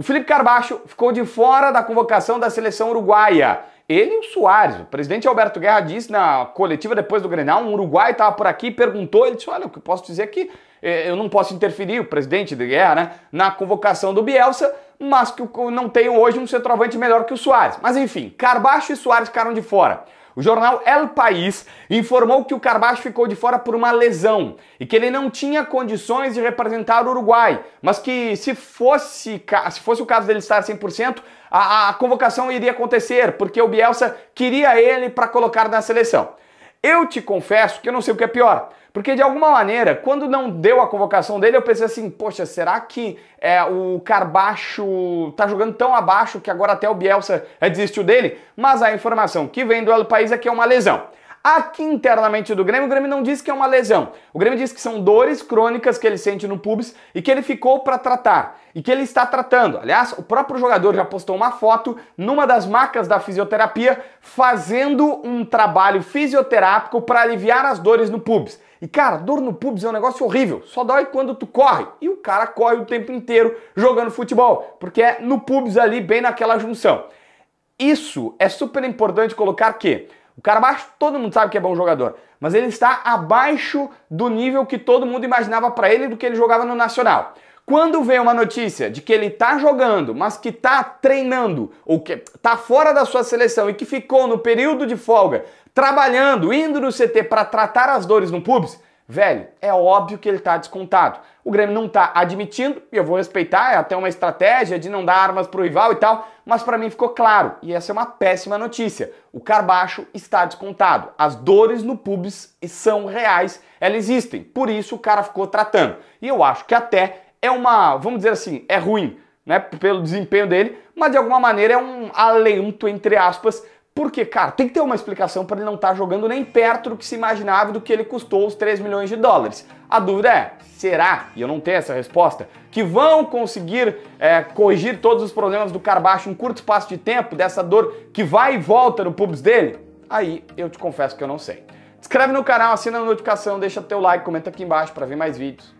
O Felipe Carbacho ficou de fora da convocação da seleção uruguaia. Ele e o Soares. O presidente Alberto Guerra disse na coletiva depois do Grenal, um Uruguai estava por aqui, perguntou, ele disse, olha, o que eu posso dizer é que eu não posso interferir, o presidente de Guerra, né, na convocação do Bielsa, mas que não tenho hoje um centroavante melhor que o Soares. Mas enfim, Carbacho e Soares ficaram de fora. O jornal El País informou que o Carbacho ficou de fora por uma lesão e que ele não tinha condições de representar o Uruguai, mas que se fosse, se fosse o caso dele estar 100%, a, a convocação iria acontecer, porque o Bielsa queria ele para colocar na seleção. Eu te confesso que eu não sei o que é pior porque de alguma maneira, quando não deu a convocação dele, eu pensei assim: poxa, será que é, o Carbacho tá jogando tão abaixo que agora até o Bielsa desistiu dele? Mas a informação que vem do El País é que é uma lesão. Aqui internamente do Grêmio, o Grêmio não diz que é uma lesão. O Grêmio diz que são dores crônicas que ele sente no pubis e que ele ficou para tratar e que ele está tratando. Aliás, o próprio jogador já postou uma foto numa das marcas da fisioterapia fazendo um trabalho fisioterápico para aliviar as dores no pubis. E cara, dor no pubis é um negócio horrível, só dói quando tu corre. E o cara corre o tempo inteiro jogando futebol, porque é no pubis ali, bem naquela junção. Isso é super importante colocar que o cara abaixo, todo mundo sabe que é bom jogador, mas ele está abaixo do nível que todo mundo imaginava para ele do que ele jogava no Nacional. Quando vem uma notícia de que ele está jogando, mas que está treinando, ou que está fora da sua seleção e que ficou no período de folga, trabalhando, indo no CT para tratar as dores no pubis, velho, é óbvio que ele está descontado. O Grêmio não está admitindo, e eu vou respeitar, é até uma estratégia de não dar armas para o rival e tal, mas para mim ficou claro, e essa é uma péssima notícia. O Carbacho está descontado. As dores no pubis são reais, elas existem. Por isso o cara ficou tratando. E eu acho que até é uma, vamos dizer assim, é ruim, né, pelo desempenho dele, mas de alguma maneira é um alento entre aspas porque, cara, tem que ter uma explicação para ele não estar tá jogando nem perto do que se imaginava do que ele custou os 3 milhões de dólares. A dúvida é, será, e eu não tenho essa resposta, que vão conseguir é, corrigir todos os problemas do Carbaixo em um curto espaço de tempo, dessa dor que vai e volta no pubs dele? Aí eu te confesso que eu não sei. Inscreve no canal, assina a notificação, deixa teu like, comenta aqui embaixo para ver mais vídeos.